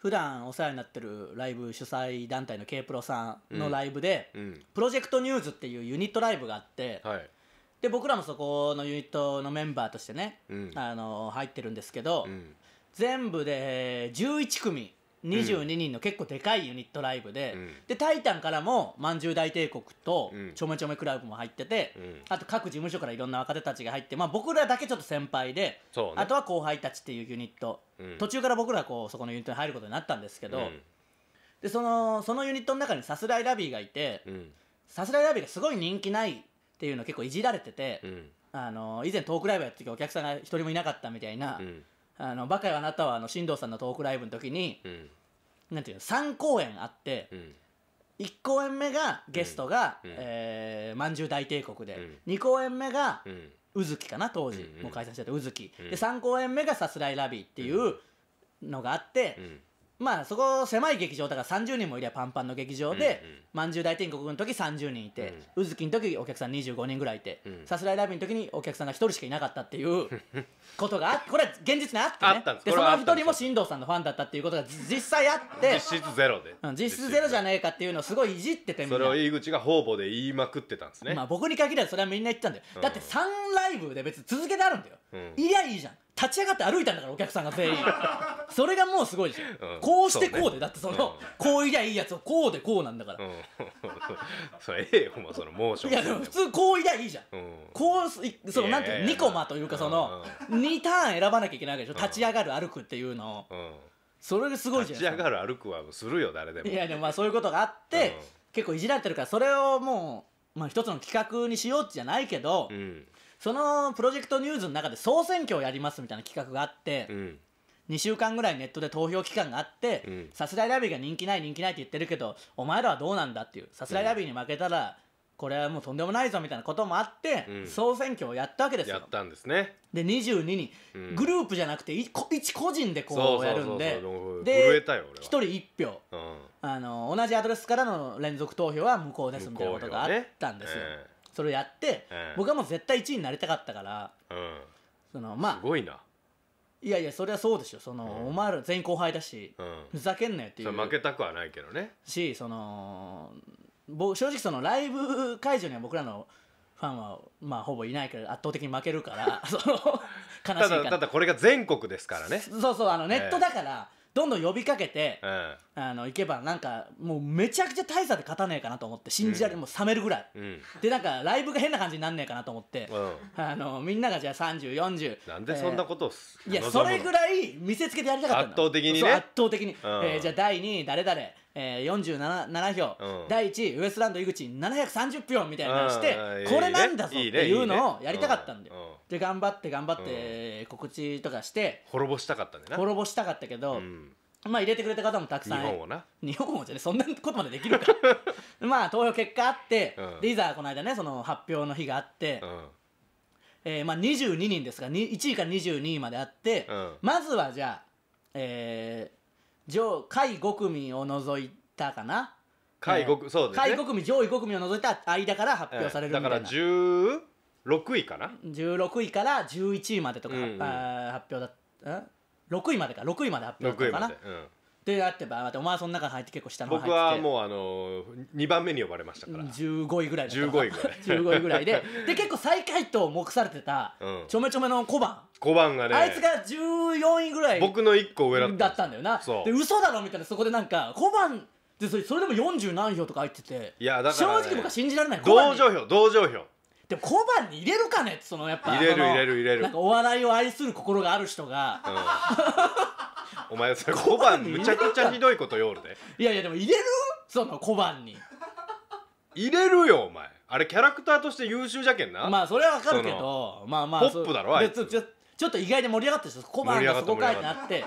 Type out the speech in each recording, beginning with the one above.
普段お世話になってるライブ主催団体の k プロさんのライブで、うん、プロジェクトニューズっていうユニットライブがあって、はい、で僕らもそこのユニットのメンバーとしてね、うん、あの入ってるんですけど、全部で11組22人の結構でかいユニットライブで、うん、で「タイタン」からも「まんじゅう大帝国」と「ちょめちょめクラブ」も入ってて、うん、あと各事務所からいろんな若手たちが入って、まあ、僕らだけちょっと先輩で、ね、あとは後輩たちっていうユニット、うん、途中から僕らこうそこのユニットに入ることになったんですけど、でそのそのユニットの中にさすらいラビーがいて、さすらいラビーがすごい人気ないっていうの結構いじられてて、あの以前トークライブやった時お客さんが一人もいなかったみたいな。あのバカよあなたはあの新藤さんのトークライブの時に、うなんていうの3公演あって、うん1公演目がゲストが、うんえー、まんじゅう大帝国で、うん、2公演目が、うん、うずきかな当時、うんうん、もう解散してたうずき、で3公演目がさすらいラビーっていうのがあって、まあそこ狭い劇場だから30人もいりゃパンパンの劇場で、まんじゅう大天国の時30人いて、うず、きの時お客さん25人ぐらいいて、さすらいライブの時にお客さんが1人しかいなかったっていう ことがあってこれは現実にあってねでその1人も進藤さんのファンだったっていうことが実際あって実質ゼロで、うん、実質ゼロじゃねえかっていうのをすごいいじっててそれを井口が方々で言いまくってたんですねまあ僕に限らずそれはみんな言ってたんだよ、だって3ライブで別に続けてあるんだよ、いりゃいいじゃん立ち上がって歩いたんだからお客さんが全員 それがもうすごいでしょ、うん、こうしてこうで、ね、だってその、うん、こういりゃいいやつをこうでこうなんだから、うん、それええよお前そのモーションいやでも普通こういりゃいいじゃん、うん、こうそのなんていう2コマというかその、うん、2ターン選ばなきゃいけないわけでしょ、う立ち上がる歩くっていうのを、それがすごいじゃん立ち上がる歩くはするよ誰でもいやでもまあそういうことがあって、結構いじられてるからそれをもう、まあ、一つの企画にしようじゃないけど、うんそのプロジェクトニューズの中で総選挙をやりますみたいな企画があって、うん、2週間ぐらいネットで投票期間があって、さすらいラビーが人気ない人気ないって言ってるけどお前らはどうなんだっていうさすらいラビーに負けたら、これはもうとんでもないぞみたいなこともあって、うん、総選挙をやったわけですよやったんですねで22人、うん、グループじゃなくて一個人でこうやるんでで1人1票、うん、あの同じアドレスからの連続投票は無効ですみたいなことがあったんですよ、ねえーそれやって、うん、僕はもう絶対1位になりたかったから、うん、そのまあすごいないやいやそりゃそうでしょその、お前ら全員後輩だし、ふざけんなよっていう負けたくはないけどねしその正直そのライブ会場には僕らのファンはまあほぼいないけど圧倒的に負けるから その悲しいからただこれが全国ですからねそうそうあのネットだから、えーどんどん呼びかけて、うん、あの行けばなんかもうめちゃくちゃ大差で勝たねえかなと思って信じられ、うん、もう冷めるぐらい、うん、でなんかライブが変な感じになんねえかなと思って、うん、あのみんながじゃあ3040なんでそんなことをす、えー、いやそれぐらい見せつけてやりたかったんだ圧倒的に、ね、圧倒的に、うん、えー、じゃあ第2位誰誰えー、47票、うん第1位ウエストランド井口730票みたいなのしてうんこれなんだぞっていうのをやりたかったんだよ、うんうんで頑張って頑張って告知とかして滅ぼしたかったんだよな滅ぼしたかったけど、うんまあ入れてくれた方もたくさん本をな日本じゃねそんなことまでできるか まあ投票結果あって、うんでいざこの間ねその発表の日があって、うんえーまあ、22人ですがに1位から22位まであって、うんまずはじゃあ、え上下位5組を除いたかな下位 5, そうです、ね、下位5組上位5組を除いた間から発表されるみたいな、だから16位かな16位から11位までとか、うんうん、発表だ6位までか6位まで発表だったかな、うんであってばまたお前その中入って結構下の方僕はもうあの2番目に呼ばれましたから15位ぐらいだ15位ぐらい15位ぐらいでで結構最下位と目されてた、ちょめちょめの小判小判がねあいつが14位ぐらい僕の1個上だったんだよなで嘘だろみたいなそこでなんか小判でそれそれでも40何票とか入ってていやだから、ね、正直僕は信じられない同情票同情票でも小判に入れるかねってそのやっぱ入れる入れる入れるなんかお笑いを愛する心がある人が、うん お前それ小判むちゃくちゃひどいこと言おるでいやいやでも入れるその小判に入れるよお前あれキャラクターとして優秀じゃけんなまあそれはわかるけどまあまあポップだろあいつちょっと意外に盛り上がったで小判がそこかいってなって、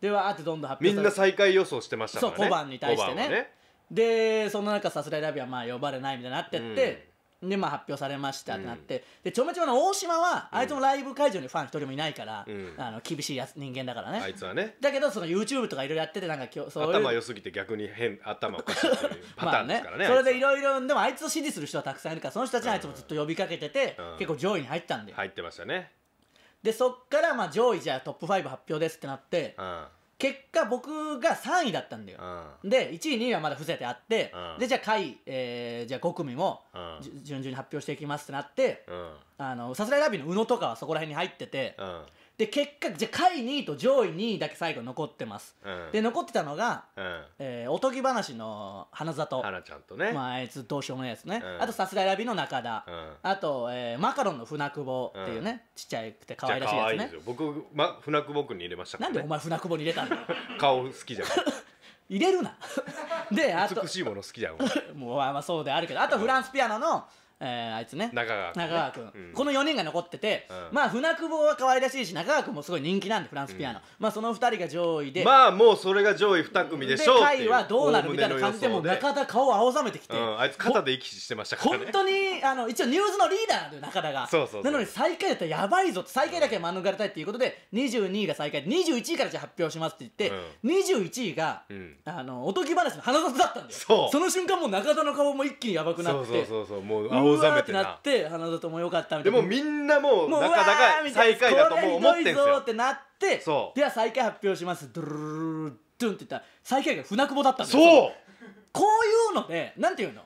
ではあってどんどん発表みんな再開予想してましたからねそう小判に対してねでその中さすらいラビはまあ呼ばれないみたいになってって、でまあ発表されましたってなって、うん、でちょめちょめの大島は、あいつもライブ会場にファン一人もいないから、うん、あの厳しいや人間だからねあいつはねだけどその YouTube とかいろいろやっててなんかきょそう頭良すぎて逆に変頭おかしいてパターンですからねね それでいろいろでもあいつを支持する人はたくさんいるからその人たちにあいつもずっと呼びかけてて、うん、結構上位に入ったんで入ってましたねでそっからまあ上位じゃあトップ5発表ですってなって、うん結果僕が3位だったんだよ、うん、で1位2位はまだ伏せてあって、うん、でじゃあ下位、えー、じゃあ5組も、順々に発表していきますってなってさすらいラビーの宇野とかはそこら辺に入ってて、で結果じゃ下位2位と上位2位だけ最後残ってます、うんで残ってたのが、うんえーおとぎ話の花里花ちゃんとね、まあ、いつどうしようもないやつね、うんあとさすが選びの中田、うんあと、えーマカロンの船久保っていうね、ちっちゃくて可愛らしいやつじゃあ可愛ですよ僕、ま、船久保君に入れましたかなんでお前船久保に入れたんだ 顔好きじゃ 入れるな であと美しいもの好きじゃんもうまあまあそうであるけどあとフランスピアノのえー、あいつね中川君,、中川君、うんこの4人が残ってて、うんまあ船久保は可愛らしいし中川君もすごい人気なんでフランスピアノ、まあその2人が上位で、まあもうそれが上位2組でしょうってい回はどうなるみたいな感じでもう中田顔を青ざめてきて、うん、あいつ肩で息してましたから本当にあの一応ニュースのリーダーなんだよ中田がそうそうそうなのに最下位だったらやばいぞ最下位だけは免れたいっていうことで22位が最下位21位からじゃ発表しますって言って、21位が、うんあのおとぎ話の花札だったんだよそうその瞬間もう中田の顔も一気にやばくなってそうそうそうそうもう青大ざめてなって花里もよかったみたでいなもみんなもうもううなわかなかーみたい最な下位だと思ってんすこれひいぞよってなってそうでは最下位発表しますドゥルルルドゥンって言ったら最下位が船久保だったんだよそうこういうのでなんていうの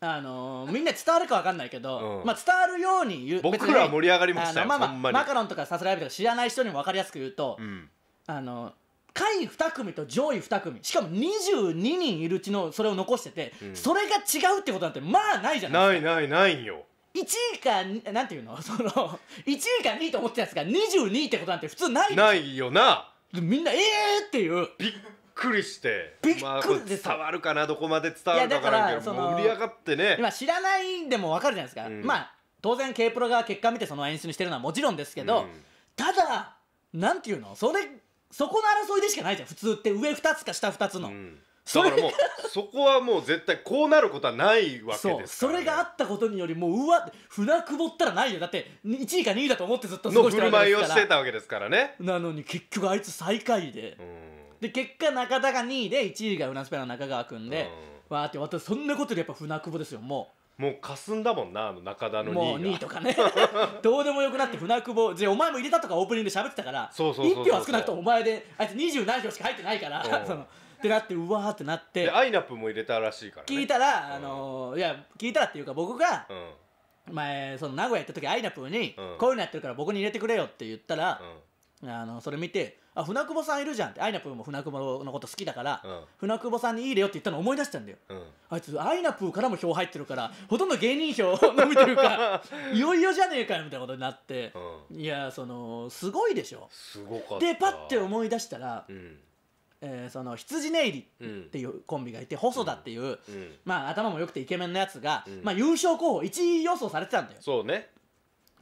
あのーみんな伝わるかわかんないけど、うんまあ伝わるように言う僕らは盛り上がりましたよあのまあまあにマカロンとかさすらいとか知らない人にも分かりやすく言うと、うんあの下位2組と上位2組しかも22人いるうちのそれを残してて、うんそれが違うってことなんてまあないじゃないなでいすかないないよ1位かなんていうの その1位か2位と思ってたやつが22位ってことなんて普通ないないよなみんなええー、っていうびっくりしてびっくりですまあ伝わるかなどこまで伝わるか分からんけどいやだからその盛り上がってね今知らないでもわかるじゃないですか、うんまあ当然 K プロが結果見てその演出にしてるのはもちろんですけど、うんただなんていうのそれそこの争いでしかないじゃん普通って上2つか下2つの、うんだからもうそこはもう絶対こうなることはないわけですから、ね、それがあったことによりもううわ船久保ったらないよだって1位か2位だと思ってずっと過ごしてるわけですからの振る舞いをしてたわけですからねなのに結局あいつ最下位で、で結果中田が2位で1位がウナスペラの中川君で、わーって私そんなことでやっぱ船久保ですよもう。もう霞んだもんなあの中田のもう2位とかね どうでもよくなって船久保じゃお前も入れたとかオープニングで喋ってたからそうそうそうそう1票は少なくともお前であいつ20何票しか入ってないから、そのってなってうわーってなってでアイナップも入れたらしいから、ね、聞いたら、あのーいや聞いたらっていうか僕が、うん前その名古屋行った時アイナップに、うんこういうのやってるから僕に入れてくれよって言ったら、うんあのそれ見てあ船久保さんいるじゃんってアイナプーも船久保のこと好きだから、うん、船久保さんにいいでよって言ったの思い出したんだよ、うん、あいつアイナプーからも票入ってるからほとんど芸人票伸びてるから いよいよじゃねえかよみたいなことになって、うん、いやそのすごいでしょすごかでパッて思い出したら、えー、その羊ネイリっていうコンビがいて、細田っていう、まあ、頭も良くてイケメンのやつが、まあ、優勝候補1位予想されてたんだよそうね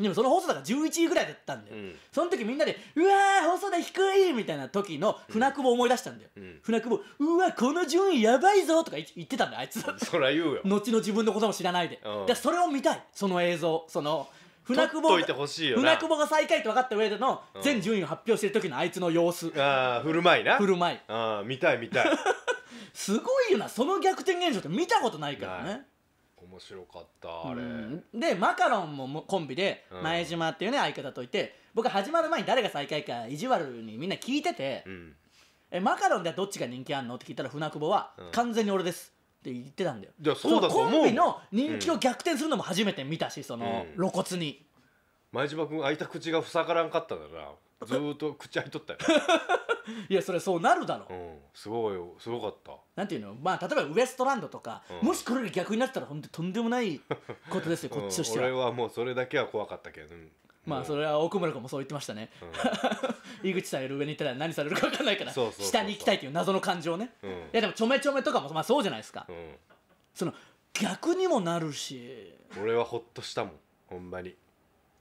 でもその細田だから11位ぐらいだったんだよ、うん、その時みんなで「うわー田低い!」みたいな時の船久保思い出したんだよ、うん、船久保「うわこの順位やばいぞ!」とか言ってたんだあいつそりゃ言うよ 後の自分のことも知らないで、うん、それを見たいその映像その船久保船久保が最下位と分かった上での全順位を発表してる時のあいつの様子ああ振る舞いな振る舞いああ見たい見たい すごいよなその逆転現象って見たことないからね面白かったあれ、うん、でマカロンもコンビで前島っていうね、相方といて僕始まる前に誰が最下位か意地悪にみんな聞いてて、うん、えマカロンではどっちが人気あんのって聞いたら船久保は、完全に俺ですって言ってたんだよじゃそうだと思うコンビの人気を逆転するのも初めて見たしその、露骨に前島君開いた口が塞がらんかったんだなずーっと口開いとったよ、いやそれそうなるだろううん、すごいよすごかったなんていうのまあ例えばウエストランドとか、うんもしこれが逆になったら本当とんでもないことですよ こっちとしては、うん、俺はもうそれだけは怖かったけど、うんまあそれは奥村君もそう言ってましたね、井口さんより上に行ったら何されるか分かんないからそうそうそうそう下に行きたいという謎の感情ね、うんいやでもちょめちょめとかもまあそうじゃないですか、うん、その逆にもなるし俺はほっとしたもんほんまに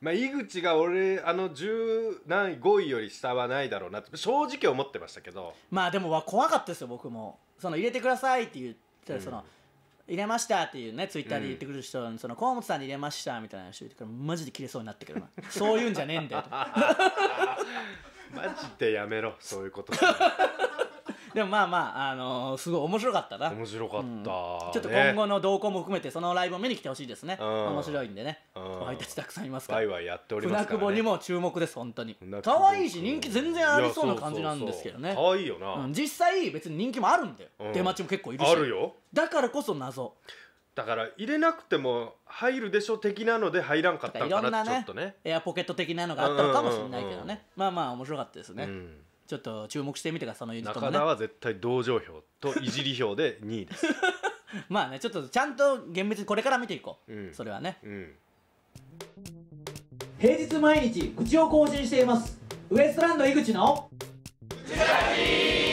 まあ、井口が俺あの10何位5位より下はないだろうなって正直思ってましたけどまあでも怖かったですよ僕もその入れてくださいって言ったらその、うん入れましたっていうねツイッターで言ってくる人、うん、その河本さんに入れましたみたいな人言ってらマジで切れそうになってくるな そういうんじゃねえんだよ マジでやめろそういうこと でもまあまあ、あのー、すごい面白かったな面白かった、うん、ちょっと今後の動向も含めてそのライブを見に来てほしいですね、うん、面白いんでねお輩たちたくさんいますからワイワイやっておりますから、ね、船久保にも注目です本当に可愛いし人気全然ありそうな感じなんですけどね可愛いいよな、うん、実際別に人気もあるんだよ、出待ちも結構いるしあるよだからこそ謎だから入れなくても入るでしょ的なので入らんかったかないろんなね、ね、エアポケット的なのがあったのかもしれないけどね、まあまあ面白かったですね、ちょっと注目してみてください、そのユニッ中田は絶対同情票といじり票で2位です まあね、ちょっとちゃんと厳密にこれから見ていこう、うんそれはね。うん平日毎日愚痴を更新していますウエストランド井口の「口